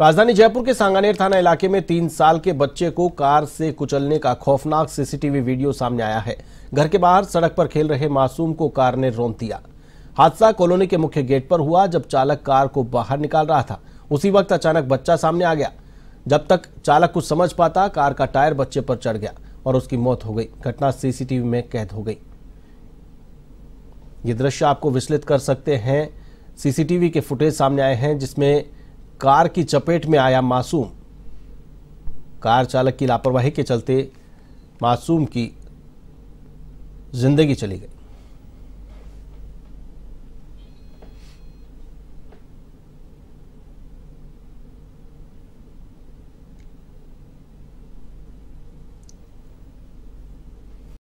राजधानी जयपुर के सांगानेर थाना इलाके में तीन साल के बच्चे को कार से कुचलने का खौफनाक सीसीटीवी वीडियो सामने आया है घर के बाहर सड़क पर खेल रहे मासूम को कार ने रोन दिया हादसा कॉलोनी के मुख्य गेट पर हुआ जब चालक कार को बाहर निकाल रहा था उसी वक्त अचानक बच्चा सामने आ गया जब तक चालक कुछ समझ पाता कार का टायर बच्चे पर चढ़ गया और उसकी मौत हो गई घटना सीसीटीवी में कैद हो गई ये दृश्य आपको विचलित कर सकते हैं सीसीटीवी के फुटेज सामने आए हैं जिसमें कार की चपेट में आया मासूम कार चालक की लापरवाही के चलते मासूम की जिंदगी चली गई